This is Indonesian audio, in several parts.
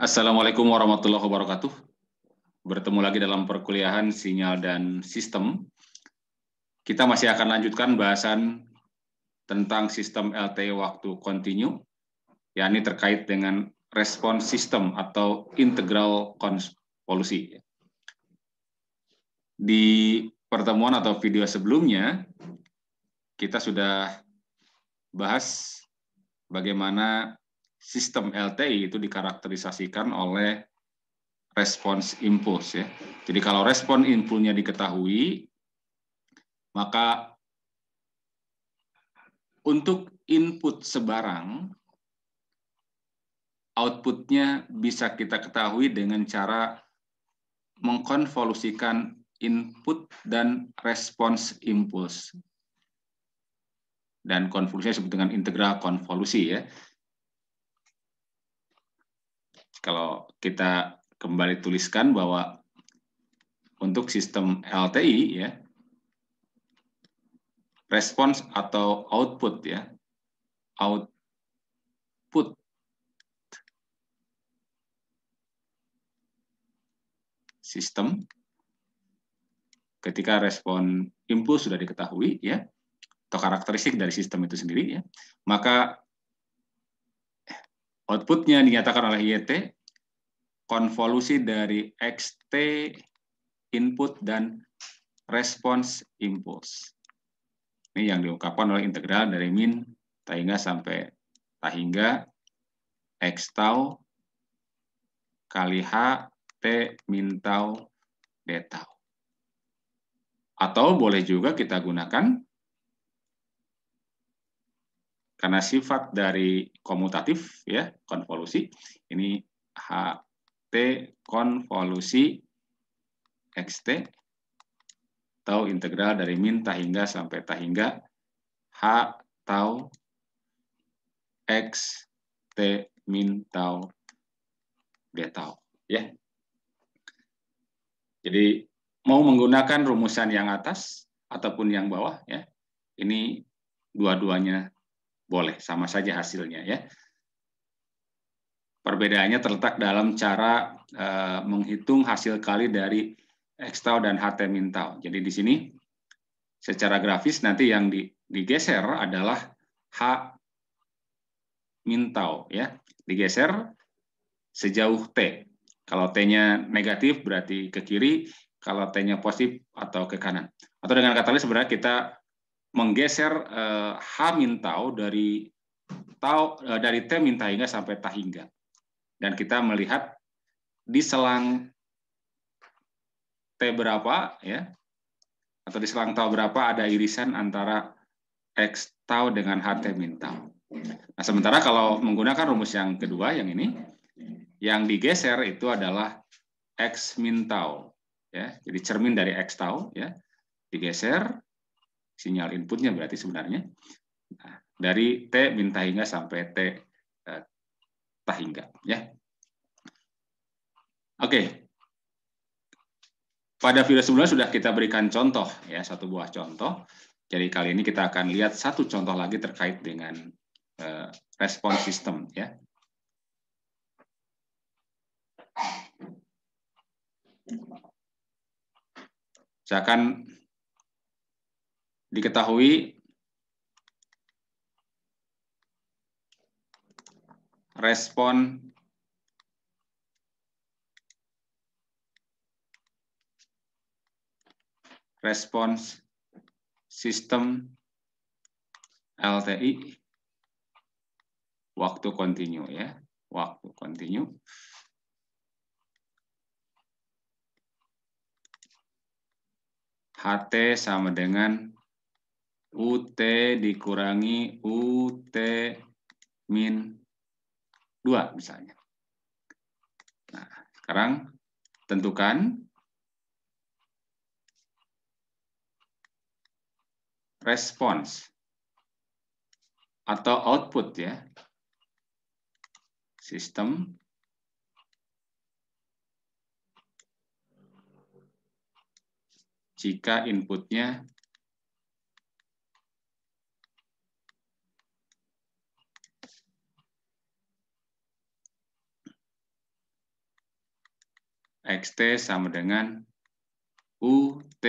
Assalamualaikum warahmatullahi wabarakatuh. Bertemu lagi dalam perkuliahan sinyal dan sistem. Kita masih akan lanjutkan bahasan tentang sistem LTE waktu kontinu, yakni terkait dengan respons sistem atau integral konvolusi. Di pertemuan atau video sebelumnya, kita sudah bahas bagaimana sistem LTI itu dikarakterisasikan oleh respons impuls ya. Jadi kalau respon impulsnya diketahui, maka untuk input sebarang outputnya bisa kita ketahui dengan cara mengkonvolusikan input dan respons impuls. Dan konvolusinya disebut dengan integral konvolusi ya kalau kita kembali tuliskan bahwa untuk sistem LTI ya respons atau output ya output sistem ketika respon impuls sudah diketahui ya atau karakteristik dari sistem itu sendiri ya maka Outputnya dinyatakan oleh YT, e konvolusi dari XT input dan respons impuls. Ini yang diungkapkan oleh integral dari min tahingga sampai tahingga x tau kali h t min tau d tau. Atau boleh juga kita gunakan karena sifat dari komutatif ya, konvolusi ini HT konvolusi XT tau integral dari min hingga sampai hingga H tau X T min tau D tau ya. Jadi mau menggunakan rumusan yang atas ataupun yang bawah ya. Ini dua-duanya boleh, sama saja hasilnya ya. Perbedaannya terletak dalam cara eh, menghitung hasil kali dari X tau dan HT min tau. Jadi di sini secara grafis nanti yang digeser adalah H min tau ya. Digeser sejauh T. Kalau T-nya negatif berarti ke kiri, kalau T-nya positif atau ke kanan. Atau dengan kata lain sebenarnya kita menggeser eh, h mintau dari Tau eh, dari T minta hingga sampai t hingga Dan kita melihat di selang T berapa ya atau di selang Tau berapa ada irisan antara X Tau dengan HT min Tau. Nah, sementara kalau menggunakan rumus yang kedua yang ini yang digeser itu adalah X min ya. Jadi cermin dari X Tau ya digeser sinyal inputnya berarti sebenarnya. Nah, dari T minta hingga sampai T eh, hingga Ya. Oke. Pada video sebelumnya sudah kita berikan contoh, ya satu buah contoh. Jadi kali ini kita akan lihat satu contoh lagi terkait dengan eh, respon sistem. Ya. Saya akan diketahui respon respons sistem LTI waktu kontinu ya waktu kontinu HT sama dengan UT dikurangi UT min 2 misalnya. Nah, sekarang tentukan respons atau output ya. Sistem jika inputnya XT sama dengan UT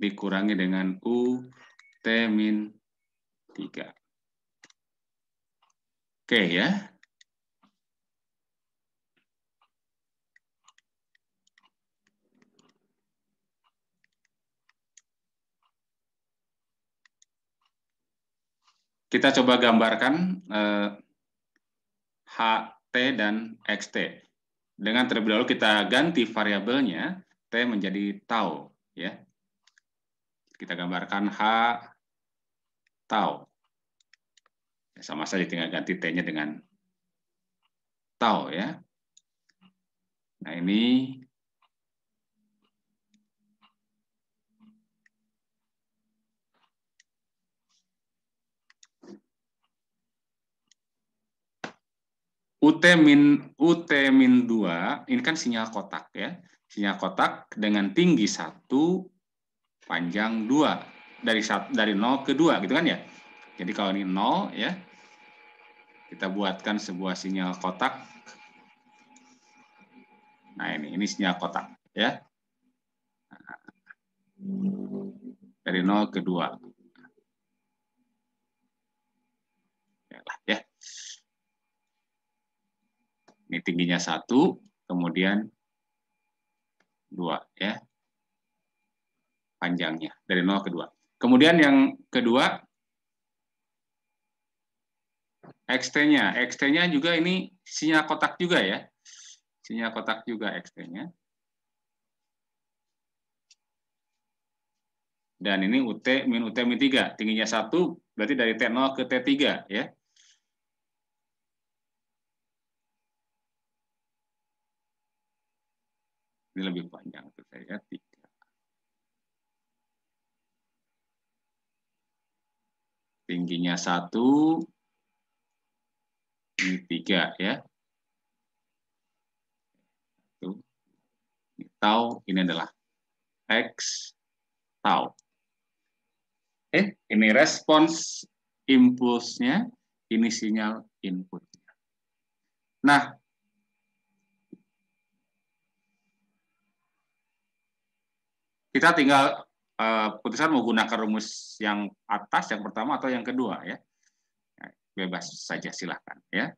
dikurangi dengan UT min 3. Oke ya. Kita coba gambarkan eh, HT dan XT dengan terlebih dahulu kita ganti variabelnya t menjadi tau ya kita gambarkan h tau ya, sama saja tinggal ganti t-nya dengan tau ya nah ini UT min UT min 2 ini kan sinyal kotak ya. Sinyal kotak dengan tinggi 1 panjang 2 dari dari 0 ke 2 gitu kan ya. Jadi kalau ini 0 ya kita buatkan sebuah sinyal kotak. Nah, ini ini sinyal kotak ya. Nah, dari 0 ke 2. Ini tingginya satu, kemudian dua ya panjangnya dari nol ke dua. Kemudian yang kedua XT-nya. XT-nya juga ini sinyal kotak juga ya. Sinyal kotak juga XT-nya. Dan ini UT min UT min tiga, Tingginya satu berarti dari T0 ke T3 ya. Ini lebih panjang untuk saya tiga. Tingginya satu, ini tiga ya. Satu, ini tau ini adalah x tau. Eh, ini respons impulsnya, ini sinyal inputnya. Nah, Kita tinggal uh, putusan menggunakan rumus yang atas, yang pertama atau yang kedua ya. ya bebas saja silahkan ya.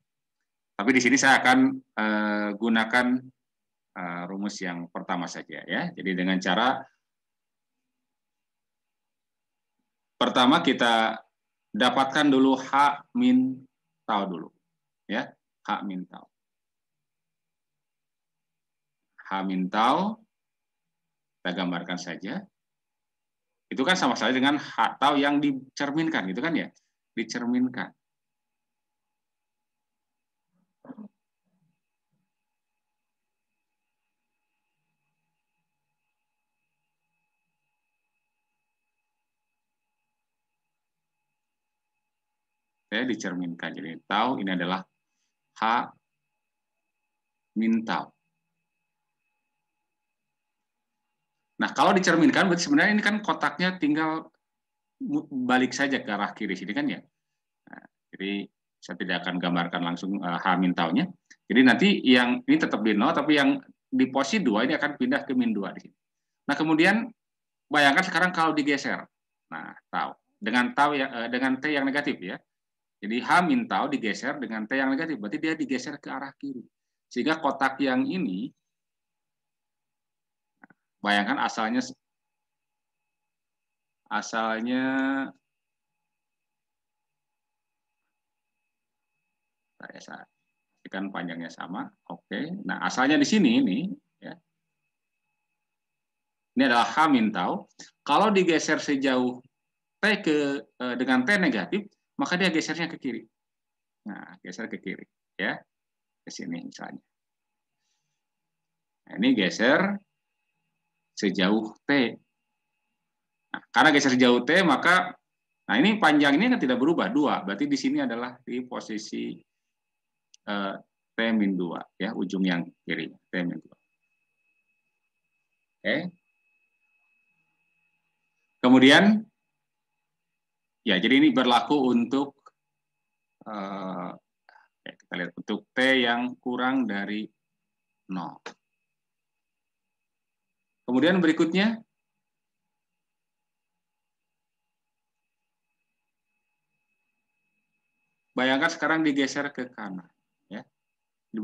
Tapi di sini saya akan eh, gunakan eh, rumus yang pertama saja ya. Jadi dengan cara pertama kita dapatkan dulu h min tau dulu ya h min tau h min tau kita gambarkan saja. Itu kan sama saja dengan atau yang dicerminkan, gitu kan ya? Dicerminkan. Saya dicerminkan. Jadi tahu ini adalah h min Nah, kalau dicerminkan berarti sebenarnya ini kan kotaknya tinggal balik saja ke arah kiri sini kan ya. Nah, jadi saya tidak akan gambarkan langsung uh, eh, H min nya Jadi nanti yang ini tetap di nol tapi yang di posisi dua ini akan pindah ke min 2 di sini. Nah, kemudian bayangkan sekarang kalau digeser. Nah, tau dengan tau ya eh, dengan t yang negatif ya. Jadi H min tau digeser dengan t yang negatif berarti dia digeser ke arah kiri. Sehingga kotak yang ini Bayangkan asalnya asalnya ya, saya kan panjangnya sama. Oke. Okay. Nah, asalnya di sini ini, ya. Ini adalah H min tau. Kalau digeser sejauh T ke eh, dengan T negatif, maka dia gesernya ke kiri. Nah, geser ke kiri ya. Ke sini misalnya. Nah, ini geser sejauh T. Nah, karena geser sejauh T, maka nah ini panjang ini kan tidak berubah, dua. Berarti di sini adalah di posisi eh, T 2, ya, ujung yang kiri, T 2. Oke. Okay. Kemudian, ya, jadi ini berlaku untuk eh, kita lihat untuk T yang kurang dari 0. Kemudian berikutnya, bayangkan sekarang digeser ke kanan. ya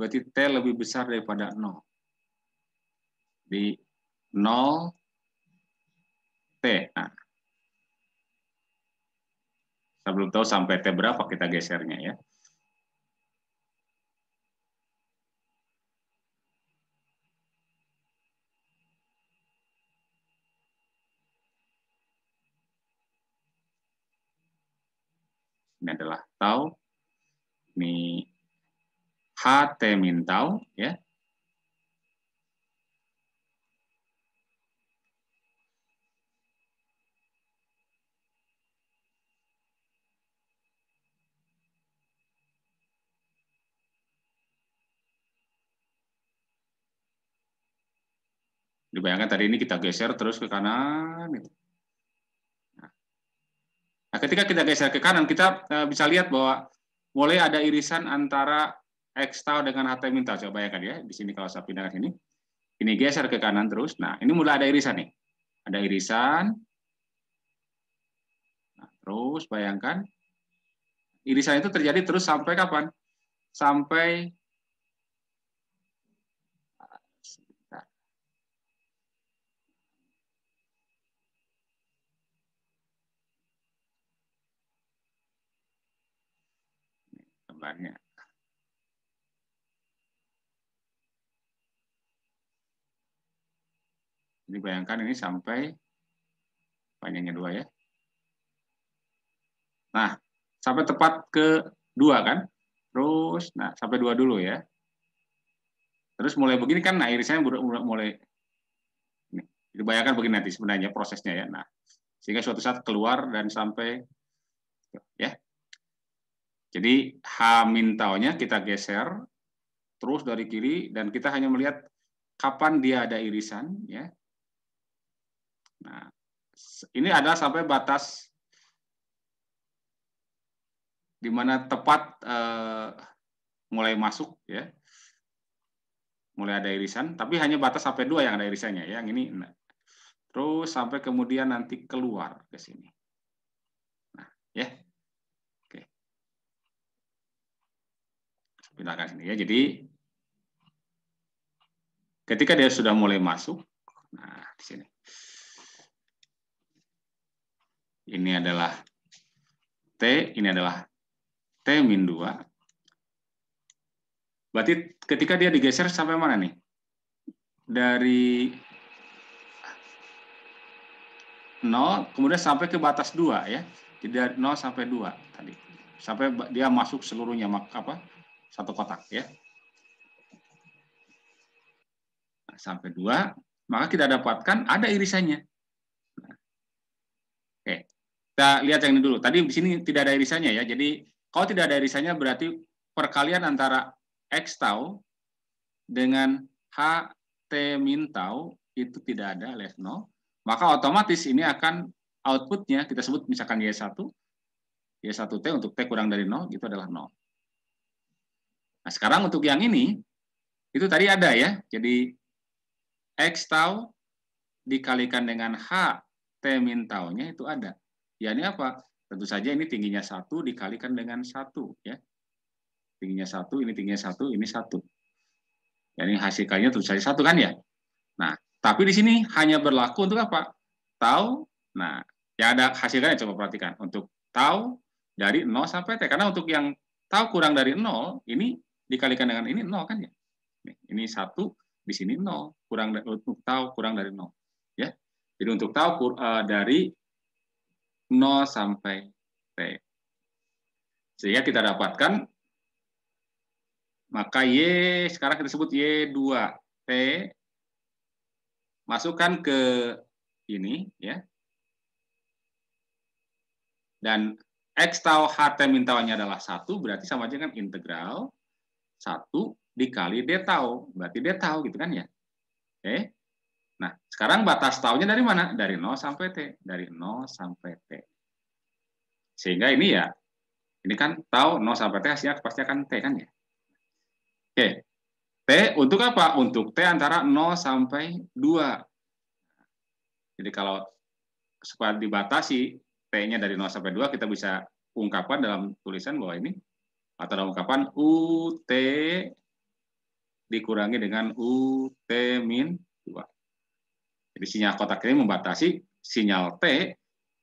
Berarti T lebih besar daripada 0. Di 0, T. Nah, saya belum tahu sampai T berapa kita gesernya ya. ini adalah tau, ini HT min tau, ya. Dibayangkan tadi ini kita geser terus ke kanan. Gitu ketika kita geser ke kanan, kita eh, bisa lihat bahwa mulai ada irisan antara X tau dengan HT minta. Coba bayangkan ya, di sini kalau saya pindahkan ini, ini geser ke kanan terus. Nah, ini mulai ada irisan nih. Ada irisan. Nah, terus bayangkan. Irisan itu terjadi terus sampai kapan? Sampai banyak. Jadi bayangkan ini sampai panjangnya dua ya. Nah, sampai tepat ke dua kan? Terus, nah sampai dua dulu ya. Terus mulai begini kan, nah irisnya mulai nih, dibayangkan begini nanti sebenarnya prosesnya ya. Nah, sehingga suatu saat keluar dan sampai ya. Jadi H min nya kita geser terus dari kiri dan kita hanya melihat kapan dia ada irisan ya. Nah, ini adalah sampai batas di mana tepat eh, mulai masuk ya. Mulai ada irisan, tapi hanya batas sampai dua yang ada irisannya ya. Yang ini enggak. Terus sampai kemudian nanti keluar ke sini. pindahkan sini ya. Jadi ketika dia sudah mulai masuk, nah di sini. Ini adalah T, ini adalah T min 2. Berarti ketika dia digeser sampai mana nih? Dari 0, kemudian sampai ke batas 2 ya. Jadi dari 0 sampai 2 tadi. Sampai dia masuk seluruhnya, apa satu kotak ya. Nah, sampai dua, maka kita dapatkan ada irisannya. oke, kita lihat yang ini dulu. Tadi di sini tidak ada irisannya ya. Jadi kalau tidak ada irisannya berarti perkalian antara x tau dengan h t min tau itu tidak ada left no maka otomatis ini akan outputnya kita sebut misalkan Y1, Y1T untuk T kurang dari nol itu adalah nol Nah, sekarang untuk yang ini, itu tadi ada ya. Jadi, X tau dikalikan dengan H T min tau-nya itu ada. Ya, ini apa? Tentu saja ini tingginya satu dikalikan dengan satu ya. Tingginya satu, ini tingginya satu, ini satu. Ya, ini hasil kalinya tentu saja satu kan ya. Nah, tapi di sini hanya berlaku untuk apa? Tau. Nah, ya ada hasilnya coba perhatikan. Untuk tau dari 0 sampai T. Karena untuk yang tau kurang dari 0, ini dikalikan dengan ini nol kan ya. Ini satu, di sini nol, kurang untuk tahu kurang dari nol, ya. Jadi untuk tahu eh, dari nol sampai T. Sehingga kita dapatkan maka Y sekarang kita sebut Y2 T masukkan ke ini ya. Dan X tau HT min adalah satu berarti sama aja kan integral 1 dikali d tau, berarti d tau gitu kan ya. Oke. Nah, sekarang batas taunya dari mana? Dari 0 sampai t, dari 0 sampai t. Sehingga ini ya, ini kan tau 0 sampai t hasilnya pasti akan t kan ya. Oke. T untuk apa? Untuk t antara 0 sampai 2. Jadi kalau supaya dibatasi t-nya dari 0 sampai 2 kita bisa ungkapkan dalam tulisan bahwa ini atau dalam ungkapan UT dikurangi dengan UT min 2. Jadi sinyal kotak ini membatasi sinyal T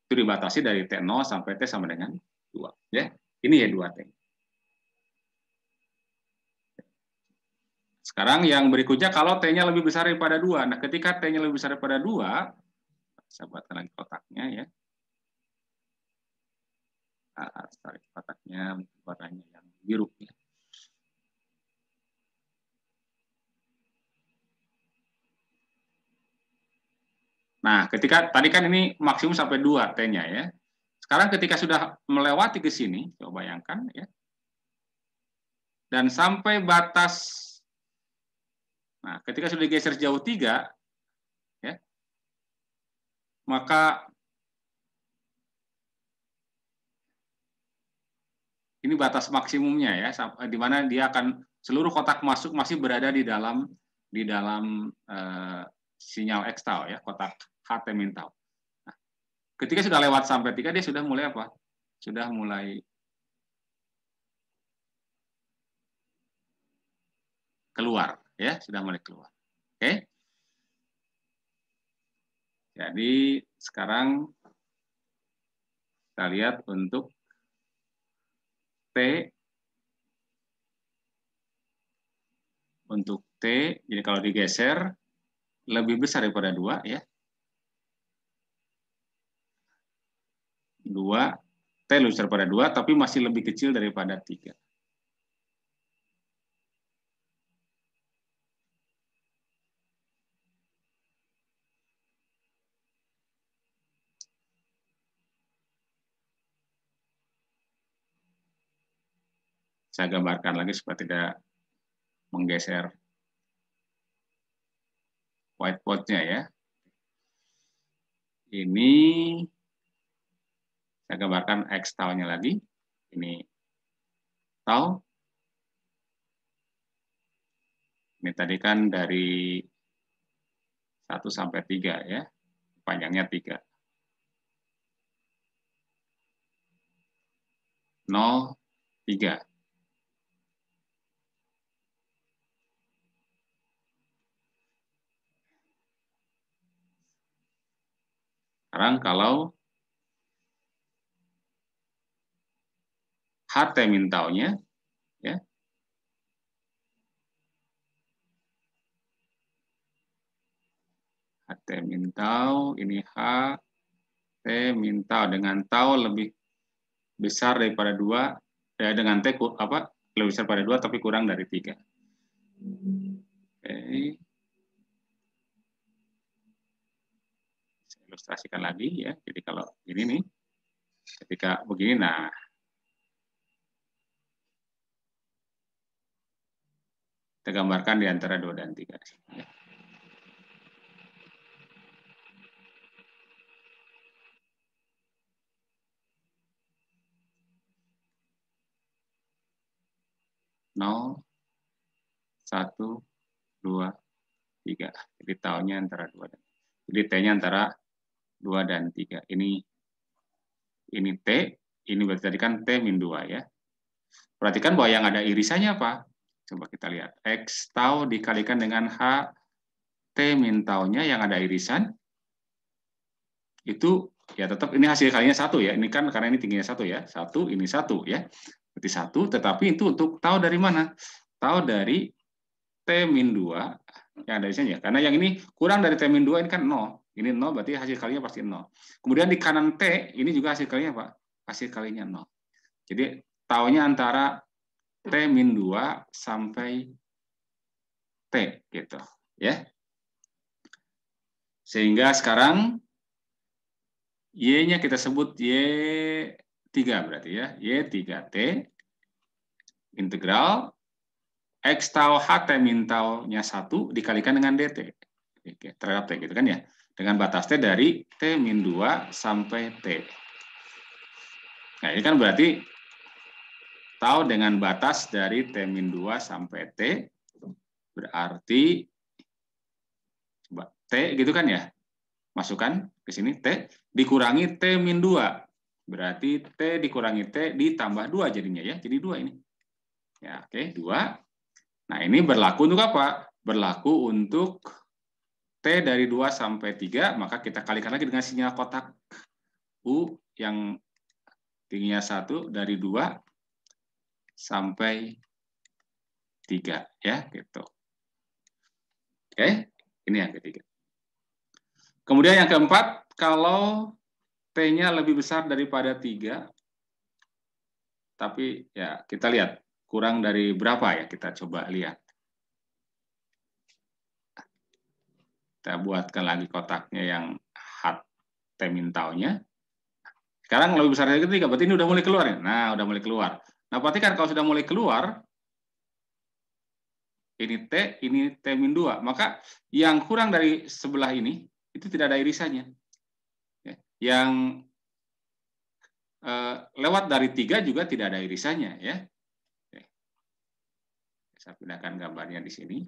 itu dibatasi dari T0 sampai T sama dengan 2. Ya, ini ya 2T. Sekarang yang berikutnya kalau T-nya lebih besar daripada 2. Nah, ketika T-nya lebih besar daripada 2, saya buatkan lagi kotaknya ya uh, tarik kotaknya warnanya yang biru ya. Nah, ketika tadi kan ini maksimum sampai 2 T-nya ya. Sekarang ketika sudah melewati ke sini, coba bayangkan ya. Dan sampai batas Nah, ketika sudah geser jauh 3 ya. Maka ini batas maksimumnya ya, eh, di mana dia akan seluruh kotak masuk masih berada di dalam di dalam uh, sinyal X tau ya, kotak HT min tau. Nah, ketika sudah lewat sampai tiga dia sudah mulai apa? Sudah mulai keluar ya, sudah mulai keluar. Oke. Okay? Jadi sekarang kita lihat untuk T untuk T, jadi kalau digeser lebih besar daripada dua ya. dua T lebih besar daripada dua tapi masih lebih kecil daripada tiga. saya gambarkan lagi supaya tidak menggeser whiteboardnya ya. Ini saya gambarkan X tau-nya lagi. Ini tau. Ini tadi kan dari 1 sampai 3 ya. Panjangnya 3. 0, 3. Sekarang kalau HT min ya, HT min tau, ini H, T min Dengan tau lebih besar daripada dua, ya, dengan T apa lebih besar pada dua tapi kurang dari tiga. Oke. Okay. ilustrasikan lagi ya. Jadi kalau ini nih, ketika begini, nah kita gambarkan di antara dua dan tiga. nol satu dua tiga jadi tahunnya antara dua dan jadi t-nya antara 2 dan 3. Ini ini T, ini berarti tadi kan T min 2 ya. Perhatikan bahwa yang ada irisannya apa? Coba kita lihat. X tau dikalikan dengan H T min tau-nya yang ada irisan. Itu ya tetap ini hasil kalinya satu ya. Ini kan karena ini tingginya satu ya. Satu, ini satu ya. Berarti satu, tetapi itu untuk tau dari mana? Tau dari T min 2 yang ada irisannya. Karena yang ini kurang dari T min 2 ini kan 0. Ini 0 berarti hasil kalinya pasti nol. Kemudian di kanan T, ini juga hasil kalinya Pak. Hasil kalinya nol. Jadi taunya antara T min 2 sampai T gitu ya. Sehingga sekarang Y-nya kita sebut Y3 berarti ya. Y3T integral X tau H T min tau-nya 1 dikalikan dengan DT. Oke, terhadap T gitu kan ya dengan batas T dari T min 2 sampai T. Nah, ini kan berarti tau dengan batas dari T min 2 sampai T, berarti T gitu kan ya? Masukkan ke sini T, dikurangi T min 2. Berarti T dikurangi T ditambah 2 jadinya ya, jadi 2 ini. Ya, oke, okay, 2. Nah, ini berlaku untuk apa? Berlaku untuk T dari 2 sampai 3, maka kita kalikan lagi dengan sinyal kotak U yang tingginya 1 dari 2 sampai 3. Ya, gitu. Oke, ini yang ketiga. Kemudian yang keempat, kalau T-nya lebih besar daripada 3, tapi ya kita lihat kurang dari berapa ya, kita coba lihat. Kita buatkan lagi kotaknya yang hat temintalnya. Sekarang lebih besar dari ketiga, berarti ini udah mulai keluar. Ya? Nah, udah mulai keluar. Nah, perhatikan kalau sudah mulai keluar, ini T, ini T min 2. Maka yang kurang dari sebelah ini, itu tidak ada irisannya. Ya, yang eh, lewat dari tiga juga tidak ada irisannya. ya. Saya pindahkan gambarnya di sini.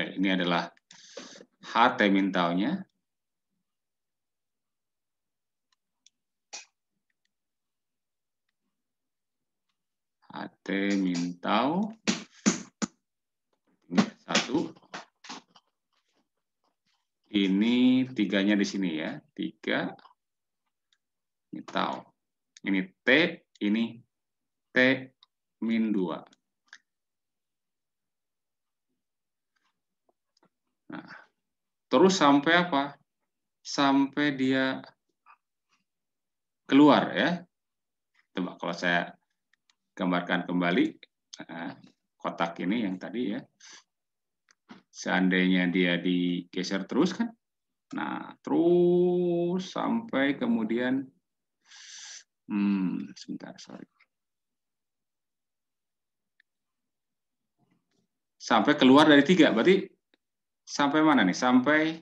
Oke, ini adalah HT mintaunya. tau-nya. HT min tau ini satu. Ini tiganya di sini ya, tiga. Ini tau. Ini T, ini T min dua. Nah, terus sampai apa? Sampai dia keluar ya. Coba kalau saya gambarkan kembali nah, kotak ini yang tadi ya. Seandainya dia digeser terus kan, Nah, terus sampai kemudian, hmm, sebentar, sorry. Sampai keluar dari tiga, berarti sampai mana nih? Sampai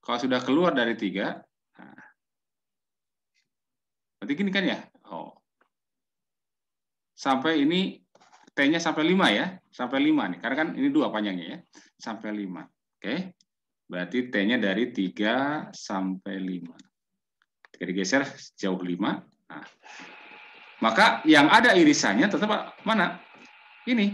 kalau sudah keluar dari tiga, nah, berarti gini kan ya? Oh, sampai ini t-nya sampai lima ya, sampai lima nih. Karena kan ini dua panjangnya ya, sampai lima Oke, berarti t-nya dari tiga sampai lima Jadi digeser jauh lima Nah. Maka yang ada irisannya tetap mana? Ini,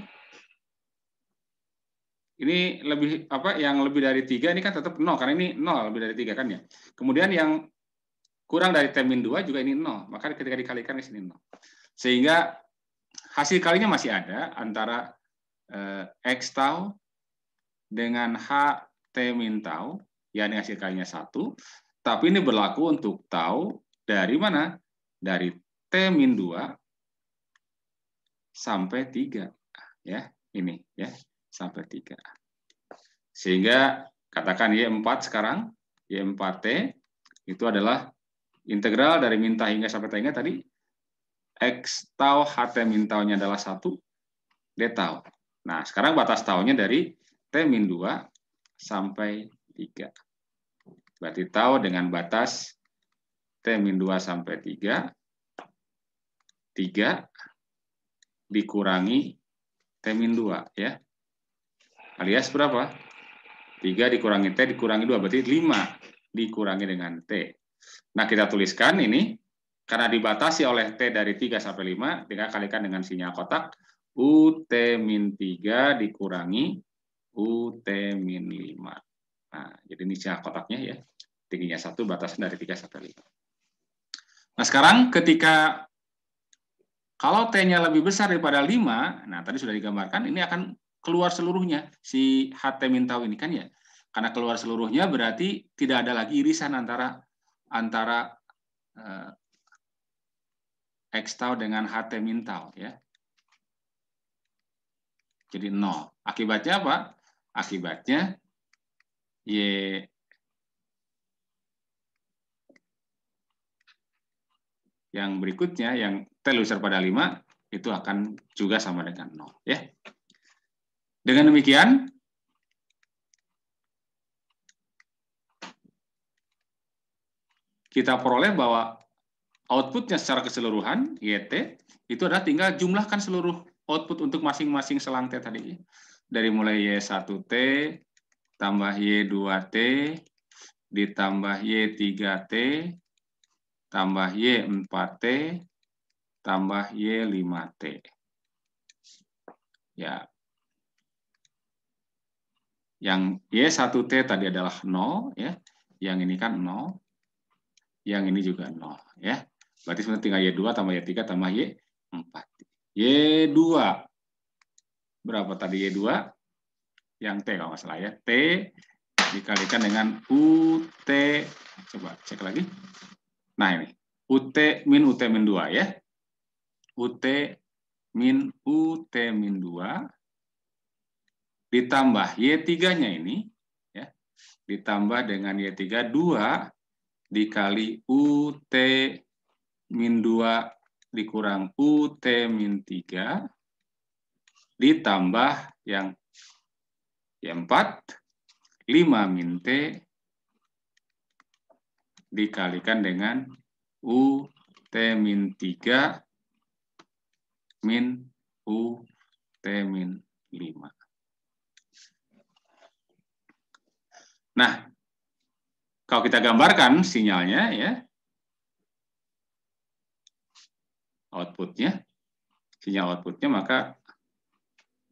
ini lebih apa yang lebih dari tiga ini kan tetap nol karena ini nol lebih dari tiga kan ya. Kemudian yang kurang dari termin dua juga ini nol, maka ketika dikalikan ini nol. Sehingga hasil kalinya masih ada antara eh, x tau dengan h t min tau, ini hasil kalinya satu. Tapi ini berlaku untuk tau dari mana? Dari t min dua sampai tiga, ya ini ya sampai 3. Sehingga katakan Y4 sekarang, Y4T itu adalah integral dari minta hingga sampai tanya tadi X tau HT min tau adalah 1, D tau. Nah, sekarang batas taunya dari T min 2 sampai 3. Berarti tau dengan batas T min 2 sampai 3, 3 dikurangi T min 2. Ya alias berapa? 3 dikurangi T dikurangi 2, berarti 5 dikurangi dengan T. Nah, kita tuliskan ini, karena dibatasi oleh T dari 3 sampai 5, kita kalikan dengan sinyal kotak, UT min 3 dikurangi UT min 5. Nah, jadi ini sinyal kotaknya ya, tingginya 1, batasnya dari 3 sampai 5. Nah, sekarang ketika kalau T-nya lebih besar daripada 5, nah tadi sudah digambarkan, ini akan keluar seluruhnya si HT Mintau ini kan ya. Karena keluar seluruhnya berarti tidak ada lagi irisan antara antara uh, eh, X-tau dengan HT Mintau ya. Jadi nol. Akibatnya apa? Akibatnya Y yang berikutnya yang telusur pada 5 itu akan juga sama dengan nol ya. Dengan demikian, kita peroleh bahwa outputnya secara keseluruhan, YT, itu adalah tinggal jumlahkan seluruh output untuk masing-masing selang T tadi. Dari mulai Y1T, tambah Y2T, ditambah Y3T, tambah Y4T, tambah Y5T. Ya, yang Y1T tadi adalah 0, ya. yang ini kan 0, yang ini juga 0. Ya. Berarti sebenarnya tinggal Y2 tambah Y3 tambah Y4. Y2, berapa tadi Y2? Yang T kalau nggak salah ya. T dikalikan dengan UT, coba cek lagi. Nah ini, UT min UT min 2 ya. UT min UT min 2 ditambah Y3-nya ini ya, ditambah dengan Y3 2 dikali UT min 2 dikurang UT min 3 ditambah yang Y4 5 min T dikalikan dengan UT min 3 min UT min 5. Nah, kalau kita gambarkan sinyalnya ya, outputnya, sinyal outputnya maka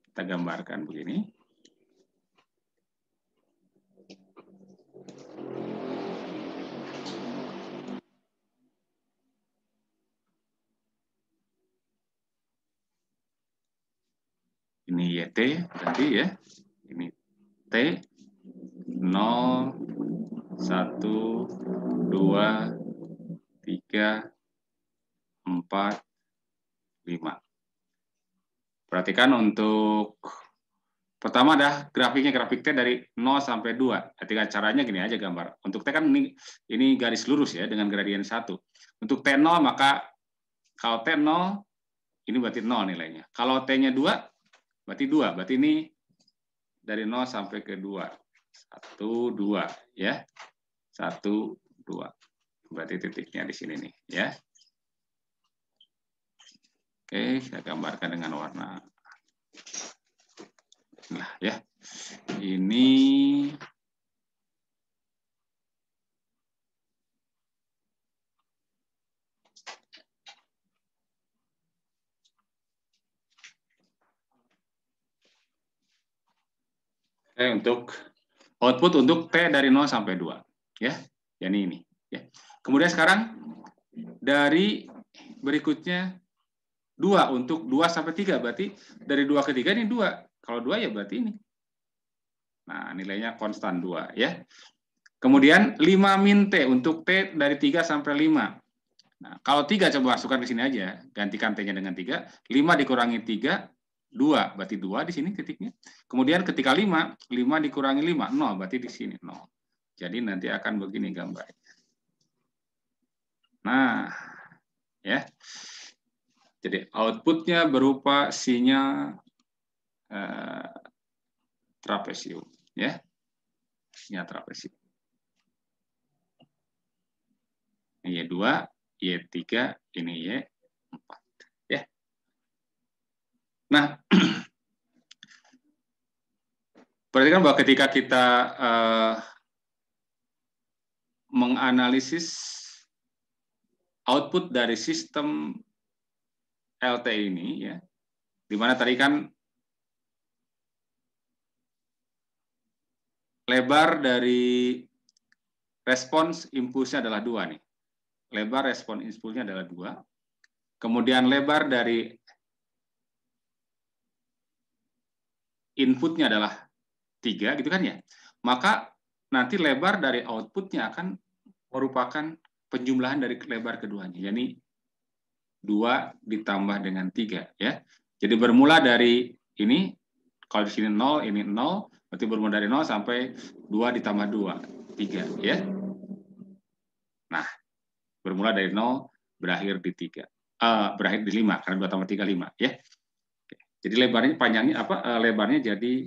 kita gambarkan begini. Ini YT berarti ya, ini T, 0, 1, 2, 3, 4, 5. Perhatikan untuk pertama dah grafiknya grafik T dari 0 sampai 2. Ketika caranya gini aja gambar. Untuk T kan ini, ini garis lurus ya dengan gradien 1. Untuk T0 maka kalau T0 ini berarti 0 nilainya. Kalau T-nya 2 berarti 2. Berarti ini dari 0 sampai ke 2. Satu, dua, ya. Satu, dua. Berarti titiknya di sini nih, ya. Oke, saya gambarkan dengan warna. Nah, ya. Ini untuk output untuk T dari 0 sampai 2. Ya, jadi ini. Ya. Kemudian sekarang dari berikutnya 2 untuk 2 sampai 3. Berarti dari 2 ke 3 ini 2. Kalau 2 ya berarti ini. Nah, nilainya konstan 2. ya. Kemudian 5 min T untuk T dari 3 sampai 5. Nah, kalau 3 coba masukkan ke sini aja. Gantikan T-nya dengan 3. 5 dikurangi 3 2, berarti 2 di sini titiknya. Kemudian ketika 5, 5 dikurangi 5, 0, berarti di sini 0. Jadi nanti akan begini gambarnya. Nah, ya. Jadi outputnya berupa sinyal eh, trapesium, ya. Sinyal trapesium. Y2, Y3, ini Y4. Nah, berarti kan bahwa ketika kita uh, menganalisis output dari sistem LT ini, ya, di mana tadi kan lebar dari respons impulsnya adalah dua nih. Lebar respon impulsnya adalah dua. Kemudian lebar dari inputnya adalah tiga gitu kan ya, maka nanti lebar dari outputnya akan merupakan penjumlahan dari lebar keduanya. yakni dua ditambah dengan tiga ya. Jadi bermula dari ini, kalau di sini nol, ini nol, berarti bermula dari nol sampai dua ditambah dua, tiga ya. Nah, bermula dari nol berakhir di tiga, uh, berakhir di lima karena dua tambah tiga lima ya. Jadi lebarnya panjangnya apa eh, lebarnya jadi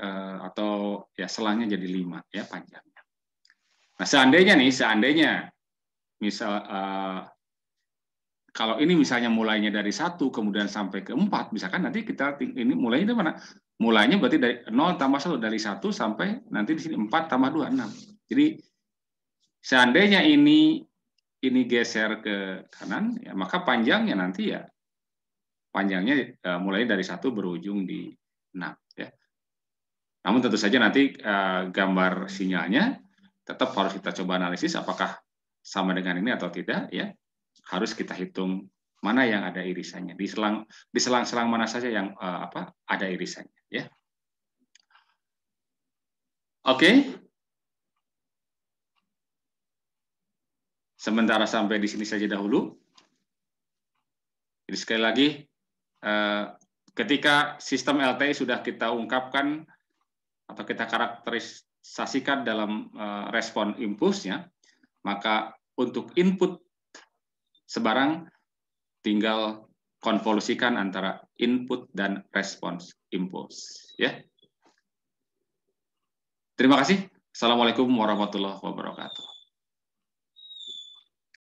eh, atau ya selangnya jadi lima ya panjangnya. Nah seandainya nih seandainya misal eh, kalau ini misalnya mulainya dari satu kemudian sampai ke empat misalkan nanti kita ini mulainya dari mana? Mulainya berarti dari nol tambah satu dari satu sampai nanti di sini empat tambah dua enam. Jadi seandainya ini ini geser ke kanan ya maka panjangnya nanti ya panjangnya eh, mulai dari satu berujung di enam. Ya. Namun tentu saja nanti eh, gambar sinyalnya tetap harus kita coba analisis apakah sama dengan ini atau tidak. Ya harus kita hitung mana yang ada irisannya di selang selang-selang mana saja yang eh, apa ada irisannya. Ya. Oke. Okay. Sementara sampai di sini saja dahulu. Jadi sekali lagi Eh, ketika sistem LTI sudah kita ungkapkan atau kita karakterisasikan dalam eh, respon impulsnya, maka untuk input sebarang tinggal konvolusikan antara input dan respons impuls. Ya. Terima kasih. Assalamualaikum warahmatullahi wabarakatuh.